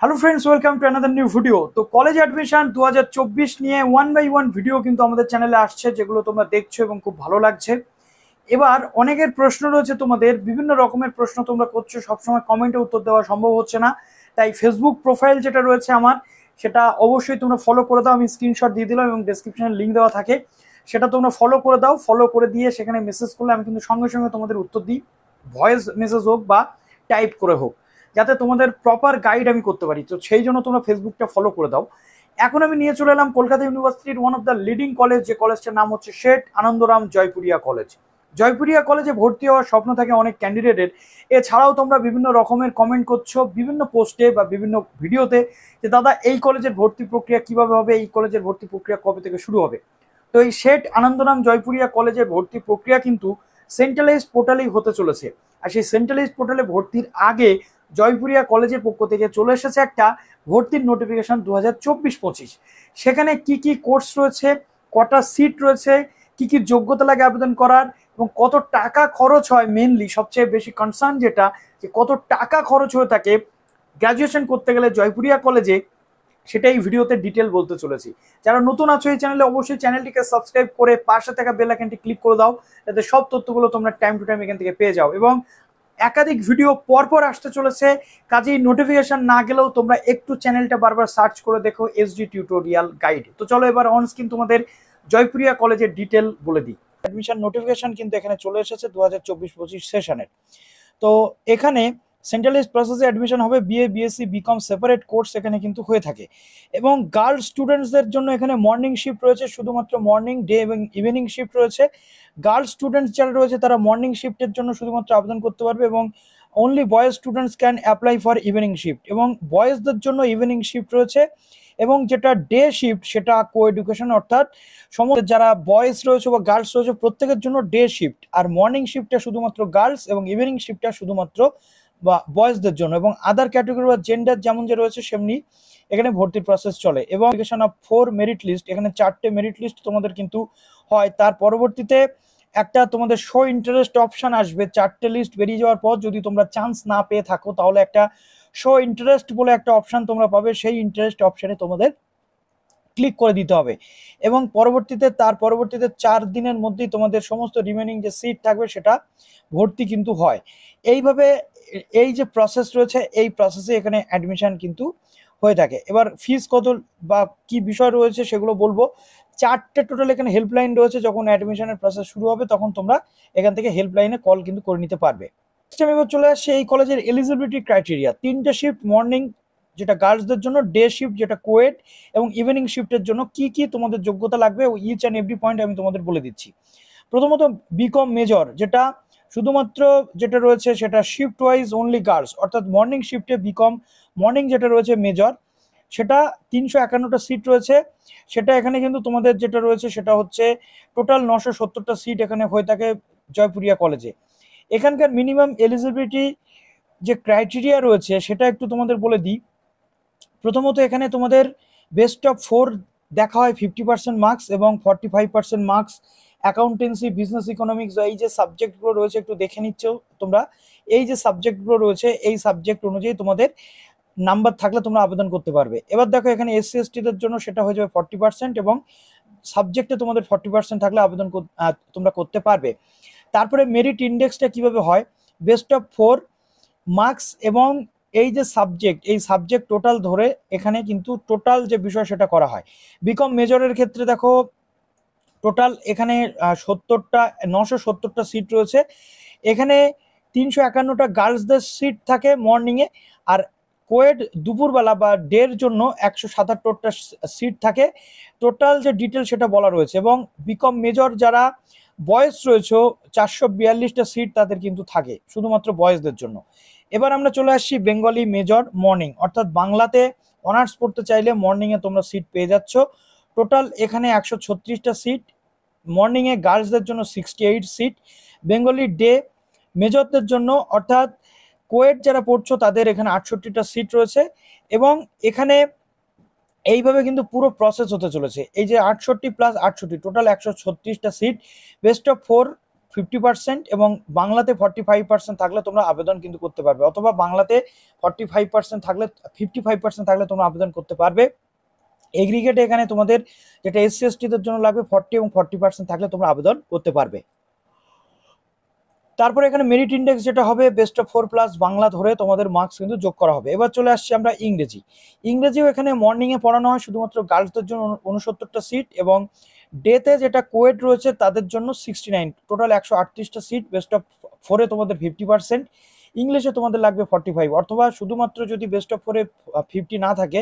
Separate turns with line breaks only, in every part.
hello friends welcome to another new video তো college admission দু নিয়ে ওয়ান বাই ওয়ান ভিডিও কিন্তু আমাদের চ্যানেলে আসছে যেগুলো তোমরা দেখছো এবং খুব ভালো লাগছে এবার অনেকের প্রশ্ন রয়েছে তোমাদের বিভিন্ন রকমের প্রশ্ন তোমরা করছো সবসময় কমেন্টে উত্তর দেওয়া সম্ভব হচ্ছে না তাই ফেসবুক প্রোফাইল যেটা রয়েছে আমার সেটা অবশ্যই তোমরা ফলো করে দাও আমি স্ক্রিনশট দিয়ে দিলাম এবং ডেসক্রিপশনে লিঙ্ক দেওয়া থাকে সেটা তোমরা ফলো করে দাও ফলো করে দিয়ে সেখানে মেসেজ করলে আমি কিন্তু সঙ্গে সঙ্গে তোমাদের উত্তর দিই ভয়েস মেসেজ হোক বা টাইপ করে হোক যাতে তোমাদের প্রপার গাইড আমি করতে পারি তো সেই জন্য তোমরা ফেসবুকটা ফলো করে দাও এখন আমি নিয়ে চলে এলাম কলকাতা ইউনিভার্সিটির one of the leading college যে কলেজটার নাম হচ্ছে শেঠ আনন্দরাম জয়পুরিয়া কলেজ জয়পুরিয়া কলেজে ভর্তি হওয়ার স্বপ্ন থাকে অনেক ক্যান্ডিডেটের এছাড়াও তোমরা বিভিন্ন রকমের কমেন্ট করছো বিভিন্ন পোস্টে বা বিভিন্ন ভিডিওতে যে দাদা এই কলেজের ভর্তি প্রক্রিয়া কিভাবে হবে এই কলেজের ভর্তি প্রক্রিয়া কবে থেকে শুরু হবে তো এই শেঠ আনন্দরাম জয়পুরিয়া কলেজের ভর্তি প্রক্রিয়া কিন্তু সেন্ট্রালাইজ পোর্টালেই হতে চলেছে আর সেই সেন্ট্রালাইজ পোর্টালে ভর্তির আগে জয়পুরিয়া কলেজের পক্ষ থেকে চলে এসেছে একটা ভর্তির নোটিফিকেশন দু হাজার সেখানে কি কি কোর্স রয়েছে কটা সিট রয়েছে কি কি যোগ্যতা লাগে আবেদন করার এবং কত টাকা খরচ হয় মেনলি সবচেয়ে বেশি কনসার্ন যেটা যে কত টাকা খরচ হয়ে থাকে গ্র্যাজুয়েশন করতে গেলে জয়পুরিয়া কলেজে সেটা এই ভিডিওতে ডিটেল বলতে চলেছি যারা নতুন আছো এই চ্যানেলে অবশ্যই চ্যানেলটিকে সাবস্ক্রাইব করে পাশে থাকা বেলাকেনটি ক্লিক করে দাও যাতে সব তথ্যগুলো তোমরা টাইম টু টাইম এখান থেকে পেয়ে যাও এবং একাধিক ভিডিও পরপর আসতে চলেছে কাজেই নোটিফিকেশন না গেলেও তোমরা একটু চ্যানেলটা বারবার সার্চ করে দেখো এস ডি টিউটোরিয়াল গাইড তো চলো এবার অন স্ক্রিন তোমাদের জয়পুরিয়া কলেজের ডিটেল বলে দিই অ্যাডমিশন নোটিফিকেশন কিন্তু এখানে চলে এসেছে দু হাজার চব্বিশ পঁচিশ সেশনের তো এখানে সেন্ট্রালাইজ প্রসেসে অ্যাডমিশন হবে BA BSc BCom separate course এখানে কিন্তু হয়ে থাকে এবং গার্লস স্টুডেন্টসদের জন্য এখানে মর্নিং শিফট রয়েছে শুধুমাত্র মর্নিং ডে এবং ইভিনিং শিফট রয়েছে গার্লস স্টুডেন্টস যারা রয়েছে তারা মর্নিং শিফটের জন্য শুধুমাত্র আবেদন করতে পারবে এবং only boys students can apply for evening shift এবং বয়েজদের জন্য ইভিনিং শিফট রয়েছে এবং যেটা ডে শিফট সেটা কো এডুকেশন অর্থাৎ সমস্ত যারা বয়েজ রয়েছে বা গার্লস রয়েছে প্রত্যেকের জন্য ডে শিফট আর মর্নিং শিফটটা শুধুমাত্র গার্লস এবং ইভিনিং শিফটটা শুধুমাত্র বা বয়েজদের জন্য এবং আদার ক্যাটাগরি বা জেন্ডার যেমন যে রয়েছে সেমনি এখানে ভর্তির প্রসেস চলে এবং application of four merit list এখানে চারটে মেরিট লিস্ট তোমাদের কিন্তু হয় তার পরবর্তীতে একটা তোমাদের শো ইন্টারেস্ট অপশান আসবে চারটে লিস্ট বেরিয়ে যাওয়ার পর যদি তোমরা চান্স না পেয়ে থাকো তাহলে একটা শো ইন্টারেস্ট বলে একটা অপশান তোমরা পাবে সেই ইন্টারেস্ট অপশানে তোমাদের ক্লিক করে দিতে হবে এবং পরবর্তীতে তার পরবর্তীতে চার দিনের মধ্যেই তোমাদের সমস্ত রিমেনিং যে সিট থাকবে সেটা ভর্তি কিন্তু হয় এইভাবে এই যে প্রসেস রয়েছে এই প্রসেসে এখানে অ্যাডমিশান কিন্তু হয়ে থাকে এবার ফিস কত বা কি বিষয় রয়েছে সেগুলো বলবো চারটে টোটাল এখানে হেল্পলাইন রয়েছে যখন অ্যাডমিশনের প্রসেস শুরু হবে তখন তোমরা এখান থেকে হেল্পলাইনে কল কিন্তু করে নিতে পারবে আমি এবার চলে আসছি এই কলেজের এলিজিবিলিটি ক্রাইটেরিয়া তিনটে শিফট মর্নিং যেটা গার্লসদের জন্য ডে শিফট যেটা কোয়েট এবং ইভিনিং শিফটের জন্য কি কি তোমাদের যোগ্যতা লাগবে ইচ অ্যান্ড এভরি পয়েন্ট আমি তোমাদের বলে দিচ্ছি প্রথমত বিকম মেজর যেটা শুধুমাত্র যেটা রয়েছে সেটা শিফট ওয়াইজ অনলি গার্লস অর্থাৎ মর্নিং শিফটে বিকম মর্নিং যেটা রয়েছে মেজর সেটা তিনশো একান্নটা সিট রয়েছে সেটা এখানে কিন্তু তোমাদের যেটা রয়েছে সেটা হচ্ছে টোটাল নশো সত্তরটা সিট এখানে হয়ে থাকে জয়পুরিয়া কলেজে এখানকার মিনিমাম এলিজিবিলিটি যে ক্রাইটেরিয়া রয়েছে সেটা একটু তোমাদের বলে দিই প্রথমত এখানে তোমাদের বেস্ট অফ ফোর দেখা হয় ফিফটি পার্সেন্ট মার্কস এবং forty five percent marks accountancy business economics এই যে সাবজেক্টগুলো রয়েছে একটু দেখে নিচ্ছ তোমরা এই যে সাবজেক্টগুলো রয়েছে এই সাবজেক্ট অনুযায়ী তোমাদের নাম্বার থাকলে তোমরা আবেদন করতে পারবে এবার দেখো এখানে এসসি এসটিদের জন্য সেটা হয়ে যাবে ফর্টি পার্সেন্ট এবং সাবজেক্টে তোমাদের ফর্টি পার্সেন্ট থাকলে আবেদন তোমরা করতে পারবে তারপরে মেরিট ইন্ডেক্সটা কিভাবে হয় বেস্ট অফ ফোর মার্কস এবং এই যে সাবজেক্ট এই সাবজেক্ট টোটাল ধরে এখানে কিন্তু টোটাল যে বিষয় সেটা করা হয় বিকম মেজরের ক্ষেত্রে দেখো টোটাল এখানে সত্তরটা নশো সত্তরটা সিট রয়েছে এখানে তিনশো একান্নটা গার্লসদের সিট থাকে মর্নিংয়ে আর কোয়েড দুপুরবেলা বা ডের জন্য একশো সাতাত্তরটা সিট থাকে টোটাল যে ডিটেল সেটা বলা রয়েছে এবং বিকম মেজর যারা বয়স রয়েছে চারশো বিয়াল্লিশটা সিট তাদের কিন্তু থাকে শুধুমাত্র বয়সদের জন্য এবার আমরা চলে আসছি বেঙ্গলি মেজর মর্নিং অর্থাৎ বাংলাতে অনার্স পড়তে চাইলে মর্নিংয়ে তোমরা সিট পেয়ে যাচ্ছ টোটাল এখানে একশো ছত্রিশটা সিট মর্নিংয়ে গার্লসদের জন্য sixty eight seat Bengali day মেজরদের জন্য অর্থাৎ কোয়েট যারা পড়ছো তাদের এখানে আটষট্টিটা সিট রয়েছে এবং এখানে এইভাবে কিন্তু পুরো প্রসেস হতে চলেছে এই যে আটষট্টি প্লাস আটষট্টি টোটাল একশো ছত্রিশটা seat best of four fifty percent এবং বাংলাতে ফর্টি ফাইভ পার্সেন্ট থাকলে তোমরা আবেদন কিন্তু করতে পারবে অথবা বাংলাতে ফর্টি ফাইভ পার্সেন্ট থাকলে ফিফটি ফাইভ পার্সেন্ট থাকলে তোমরা আবেদন করতে পারবে এগ্রিগেটে এখানে তোমাদের যেটা এসসি এসটিদের জন্য লাগবে ফর্টি এবং ফর্টি পার্সেন্ট থাকলে তোমরা আবেদন করতে পারবে তারপরে এখানে মেরিট ইন্ডেক্স যেটা হবে best of four plus Bangla ধরে তোমাদের মার্কস কিন্তু যোগ করা হবে এবার চলে আসছি আমরা ইংরেজি ইংরেজিও এখানে মর্নিংয়ে পড়ানো হয় শুধুমাত্র গার্লসদের জন্য উনসত্তরটা সিট এবং ডেতে যেটা কোয়েট রয়েছে তাদের জন্য সিক্সটি নাইন টোটাল একশো আটত্রিশটা সিট বেস্ট অফ ফোরে তোমাদের ফিফটি পার্সেন্ট ইংলিশে তোমাদের লাগবে ফর্টি ফাইভ অথবা শুধুমাত্র যদি বেস্ট অফ ফোরে ফিফটি না থাকে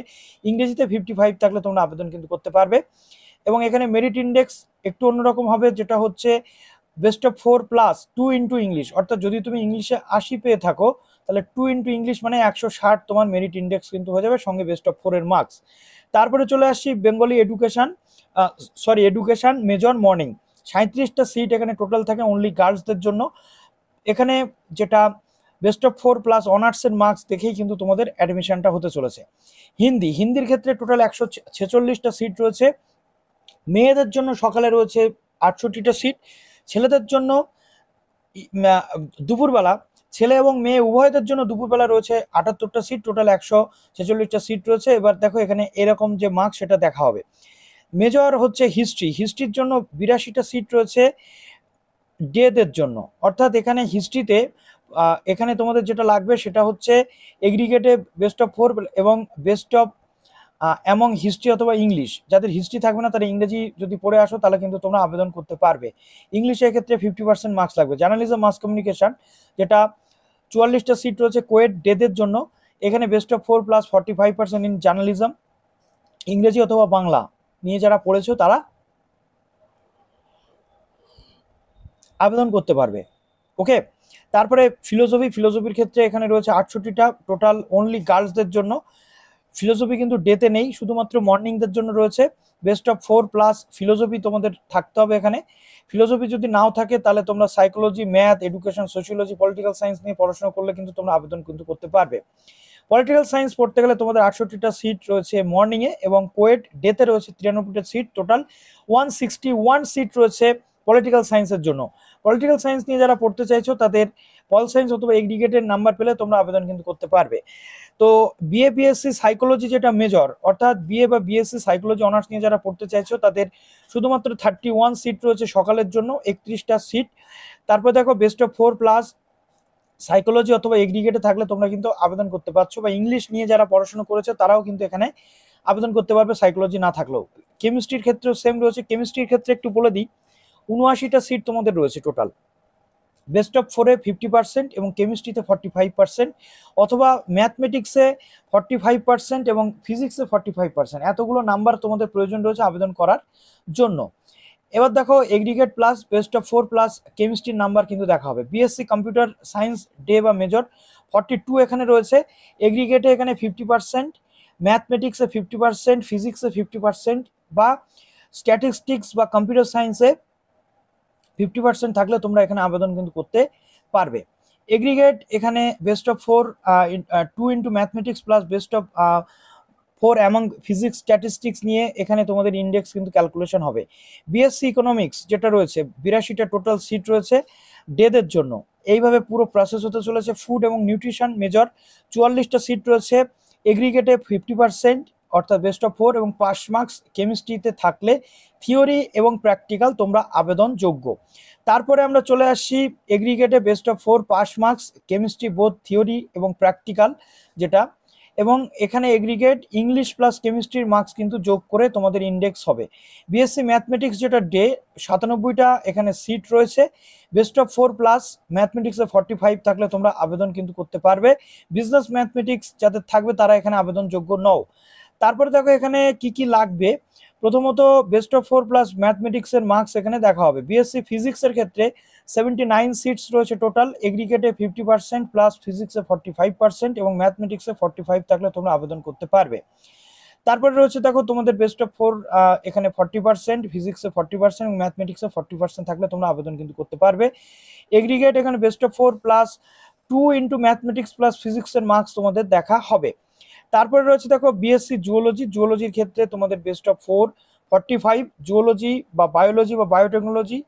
ইংরেজিতে ফিফটি ফাইভ থাকলে তোমরা আবেদন কিন্তু করতে পারবে এবং এখানে মেরিট ইন্ডেক্স একটু অন্যরকম হবে যেটা হচ্ছে best of four plus two into English অর্থাৎ যদি তুমি ইংলিশে আশি পেয়ে থাকো তাহলে টু ইন্টু ইংলিশ মানে একশো ষাট তোমার মেরিট ইন্ডেক্স কিন্তু হয়ে যাবে সঙ্গে বেস্ট অফ ফোরের মার্কস তারপরে চলে আসছি Bengali education sorry education major morning সাঁত্রিশটা সিট এখানে টোটাল থাকে অনলি গার্লসদের জন্য এখানে যেটা বেস্ট অফ ফোর প্লাস অনার্সের মার্কস দেখেই কিন্তু তোমাদের অ্যাডমিশনটা হতে চলেছে হিন্দি হিন্দির ক্ষেত্রে টোটাল একশো ছেচল্লিশটা সিট রয়েছে মেয়েদের জন্য সকালে রয়েছে আটষট্টিটা সিট ছেলেদের জন্য দুপুরবেলা ছেলে এবং মেয়ে উভয়দের জন্য দুপুরবেলা রয়েছে আটাত্তরটা সিট টোটাল একশো ছেচল্লিশটা সিট রয়েছে এবার দেখো এখানে এরকম যে মার্ক সেটা দেখা হবে মেজর হচ্ছে হিস্ট্রি হিস্ট্রির জন্য বিরাশিটা সিট রয়েছে ডেদের জন্য অর্থাৎ এখানে হিস্ট্রিতে এখানে তোমাদের যেটা লাগবে সেটা হচ্ছে এগ্রিগেটে বেস্ট অফ ফোর এবং বেস্ট অফ এমন হিস্ট্রি অথবা ইংলিশ যাদের হিস্ট্রি থাকবে না তারা ইংরেজি যদি পড়ে আসো তাহলে কিন্তু তোমরা আবেদন করতে পারবে ইংলিশের এক্ষেত্রে ফিফটি পার্সেন্ট মার্কস লাগবে জার্নালিজম মাস কমিউনিকেশন যেটা চুয়াল্লিশটা সিট রয়েছে কোয়েট ডেদের জন্য এখানে best of four plus forty five percent in journalism ইংরেজি অথবা বাংলা নিয়ে যারা পড়েছ তারা আবেদন করতে পারবে ওকে তারপরে ফিলোসফি ফিলোসফির ক্ষেত্রে এখানে রয়েছে আটষট্টিটা টোটাল অনলি গার্লসদের জন্য ফিলোসফি কিন্তু ডেতে নেই শুধুমাত্র মর্নিংদের জন্য রয়েছে best of four plus philosophy তোমাদের থাকতে হবে এখানে ফিলোসফি যদি নাও থাকে তাহলে তোমরা psychology math education sociology political science নিয়ে পড়াশোনা করলে কিন্তু তোমরা আবেদন কিন্তু করতে পারবে পলিটিক্যাল সায়েন্স পড়তে গেলে তোমাদের আটষট্টিটা সিট রয়েছে মর্নিংয়ে এবং কোয়েট ডেতে রয়েছে তিরানব্বইটা seat total one sixty one seat রয়েছে পলিটিক্যাল সায়েন্সের জন্য পলিটিক্যাল সায়েন্স নিয়ে যারা পড়তে চাইছো তাদের পল সায়েন্স অথবা এগ্রিগেটের নাম্বার পেলে তোমরা আবেদন কিন্তু করতে পারবে তো বিএ বিএসসি সাইকোলজি যেটা মেজর অর্থাৎ বিএ বা বিএসসি সাইকোলজি অনার্স নিয়ে যারা পড়তে চাইছো তাদের শুধুমাত্র থার্টি ওয়ান সিট রয়েছে সকালের জন্য একত্রিশটা সিট তারপর দেখো best of four plus psychology অথবা এগ্রিগেটে থাকলে তোমরা কিন্তু আবেদন করতে পারছো বা ইংলিশ নিয়ে যারা পড়াশোনা করেছে তারাও কিন্তু এখানে আবেদন করতে পারবে সাইকোলজি না থাকলেও কেমিস্ট্রির ক্ষেত্রেও সেম রয়েছে কেমিস্ট্রির ক্ষেত্রে একটু বলে দিই উনআশিটা সিট তোমাদের রয়েছে টোটাল বেস্ট অফ ফোরে ফিফটি পার্সেন্ট এবং কেমিস্ট্রিতে ফর্টি ফাইভ পার্সেন্ট অথবা ম্যাথমেটিক্সে ফর্টি ফাইভ পার্সেন্ট এবং ফিজিক্সে ফর্টি ফাইভ পার্সেন্ট এতগুলো নাম্বার তোমাদের প্রয়োজন রয়েছে আবেদন করার জন্য এবার দেখো aggregate plus best of four plus কেমিস্ট্রির নাম্বার কিন্তু দেখা হবে বিএসসি কম্পিউটার সায়েন্স ডে বা মেজর ফর্টি টু এখানে রয়েছে এগ্রিগেটে এখানে ফিফটি পার্সেন্ট ম্যাথমেটিক্সে ফিফটি পার্সেন্ট ফিজিক্সে ফিফটি পার্সেন্ট বা স্ট্যাটিস্টিক্স বা কম্পিউটার সায়েন্সে ফিফটি পার্সেন্ট থাকলে তোমরা এখানে আবেদন কিন্তু করতে পারবে এগ্রিগেট এখানে best of four two into mathematics plus best of four among physics statistics নিয়ে এখানে তোমাদের ইন্ডেক্স কিন্তু ক্যালকুলেশন হবে বিএসসি ইকোনমিক্স যেটা রয়েছে বিরাশিটা টোটাল সিট রয়েছে ডেদের জন্য এইভাবে পুরো প্রসেস হতে চলেছে ফুড এবং নিউট্রিশন মেজর চুয়াল্লিশটা সিট রয়েছে এগ্রিগেটে ফিফটি পার্সেন্ট অর্থাৎ বেস্ট অফ ফোর এবং পাস মার্কস কেমিস্ট্রিতে থাকলে থিওরি এবং প্র্যাকটিক্যাল তোমরা আবেদনযোগ্য তারপরে আমরা চলে আসি এগ্রিগেটে best of four pass marks chemistry বোধ থিওরি এবং প্র্যাকটিক্যাল যেটা এবং এখানে এগ্রিগেট ইংলিশ প্লাস কেমিস্ট্রির মার্কস কিন্তু যোগ করে তোমাদের ইন্ডেক্স হবে বিএসসি ম্যাথমেটিক্স যেটা ডে সাতানব্বইটা এখানে সিট রয়েছে বেস্ট অফ ফোর প্লাস ম্যাথমেটিক্সে ফর্টি ফাইভ থাকলে তোমরা আবেদন কিন্তু করতে পারবে বিজনেস ম্যাথমেটিক্স যাদের থাকবে তারা এখানে আবেদনযোগ্য নও তারপরে দেখো এখানে কি কি লাগবে প্রথমত বেস্ট অফ ফোর প্লাস ম্যাথমেটিক্সের মার্কস এখানে দেখা হবে বিএসসি ফিজিক্সের ক্ষেত্রে সেভেন্টি নাইন সিটস রয়েছে টোটাল এগ্রিগেটে ফিফটি পার্সেন্ট প্লাস ফিজিক্সে ফর্টি ফাইভ পার্সেন্ট এবং ম্যাথমেটিক্সে ফর্টি ফাইভ থাকলে তোমরা আবেদন করতে পারবে তারপরে রয়েছে দেখো তোমাদের বেস্ট অফ ফোর এখানে ফর্টি পার্সেন্ট ফিজিক্সে ফর্টি পার্সেন্ট এবং ম্যাথমেটিক্সে ফর্টি পার্সেন্ট থাকলে তোমরা আবেদন কিন্তু করতে পারবে এগ্রিগেট এখানে best of four plus two into mathematics plus ফিজিক্সের মার্কস তোমাদের দেখা হবে তারপরে রয়েছে দেখো বিএসসি জুওলজি জুওলজির ক্ষেত্রে তোমাদের best of four forty five zoology বা বায়োলজি বা বায়োটেকনোলজি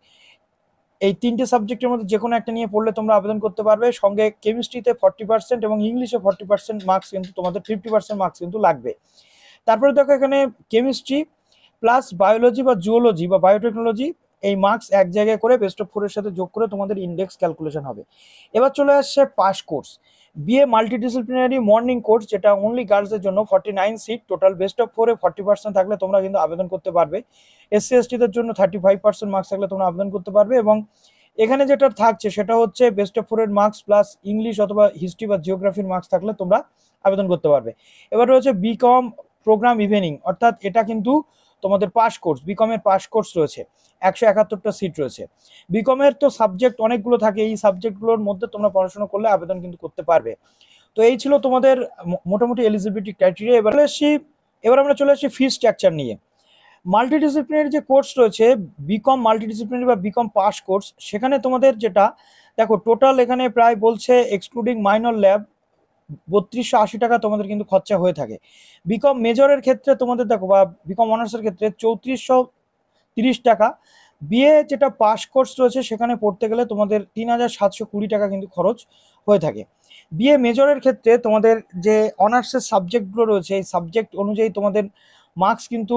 এই তিনটে সাবজেক্টের মধ্যে যে কোনো একটা নিয়ে পড়লে তোমরা আবেদন করতে পারবে সঙ্গে কেমিস্ট্রিতে ফর্টি পার্সেন্ট এবং ইংলিশে ফর্টি পার্সেন্ট মার্কস কিন্তু তোমাদের ফিফটি পার্সেন্ট মার্কস কিন্তু লাগবে তারপরে দেখো এখানে কেমিস্ট্রি প্লাস বায়োলজি বা জুওলজি বা বায়োটেকনোলজি এই মার্কস এক জায়গায় করে বেস্ট অফ ফোরের সাথে যোগ করে তোমাদের ইন্ডেক্স ক্যালকুলেশন হবে এবার চলে আসছে pass course BA multidisciplinary morning course যেটা অনলি গার্লসের জন্য forty nine seat total best of ফোরে ফর্টি পার্সেন্ট থাকলে তোমরা কিন্তু আবেদন করতে পারবে এসসি এসটিদের জন্য থার্টি ফাইভ পার্সেন্ট মার্কস থাকলে তোমরা আবেদন করতে পারবে এবং এখানে যেটা থাকছে সেটা হচ্ছে বেস্ট অফ ফোরের মার্কস প্লাস ইংলিশ অথবা হিস্ট্রি বা জিওগ্রাফির মার্কস থাকলে তোমরা আবেদন করতে পারবে এবার রয়েছে বিকম প্রোগ্রাম ইভেনিং অর্থাৎ এটা কিন্তু তোমাদের পাস কোর্স বিকমের পাস কোর্স রয়েছে একশো একাত্তরটা সিট রয়েছে বিকমের তো সাবজেক্ট অনেকগুলো থাকে এই সাবজেক্টগুলোর মধ্যে তোমরা পড়াশোনা করলে আবেদন কিন্তু করতে পারবে তো এই ছিল তোমাদের মোটামুটি এলিজিবিলিটি ক্রাইটেরিয়া এবার এসেছি এবার আমরা চলে আসছি ফি স্ট্রাকচার নিয়ে মাল্টিডিসিপ্লিনারি যে কোর্স রয়েছে বিকম মাল্টিডিসিপ্লিনারি বা বিকম পাস কোর্স সেখানে তোমাদের যেটা দেখো টোটাল এখানে প্রায় বলছে এক্সক্লুডিং মাইনর ল্যাব বত্রিশশো আশি টাকা তোমাদের কিন্তু খরচা হয়ে থাকে বিকম মেজরের ক্ষেত্রে তোমাদের দেখো বা বিকম অনার্সের ক্ষেত্রে চৌত্রিশশো তিরিশ টাকা বিএ যেটা পাস কোর্স রয়েছে সেখানে পড়তে গেলে তোমাদের তিন হাজার সাতশো কুড়ি টাকা কিন্তু খরচ হয়ে থাকে বিএ মেজরের ক্ষেত্রে তোমাদের যে অনার্সের সাবজেক্টগুলো রয়েছে এই সাবজেক্ট অনুযায়ী তোমাদের মার্কস কিন্তু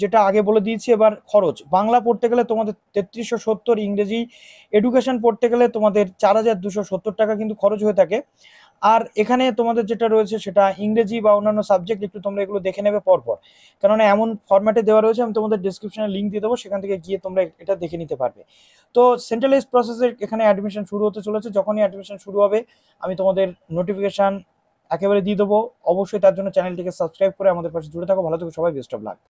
যেটা আগে বলে দিয়েছি এবার খরচ বাংলা পড়তে গেলে তোমাদের তেত্রিশশো সত্তর ইংরেজি এডুকেশন পড়তে গেলে তোমাদের চার হাজার দুশো সত্তর টাকা কিন্তু খরচ হয়ে থাকে আর এখানে তোমাদের যেটা রয়েছে সেটা ইংরেজি বা অন্যান্য সাবজেক্ট একটু তোমরা এগুলো দেখে নেবে পরপর কেননা এমন ফরম্যাটে দেওয়া রয়েছে আমি তোমাদের ডিসক্রিপশনে লিঙ্ক দিয়ে দেবো সেখান থেকে গিয়ে তোমরা এটা দেখে নিতে পারবে তো সেন্ট্রালাইজ প্রসেসের এখানে অ্যাডমিশন শুরু হতে চলেছে যখনই অ্যাডমিশন শুরু হবে আমি তোমাদের নোটিফিকেশান একেবারে দিয়ে দেবো অবশ্যই তার জন্য চ্যানেলটিকে সাবস্ক্রাইব করে আমাদের পাশে জুড়ে থাকো ভালো থাকো সবাই বেস্ট অফ লাগ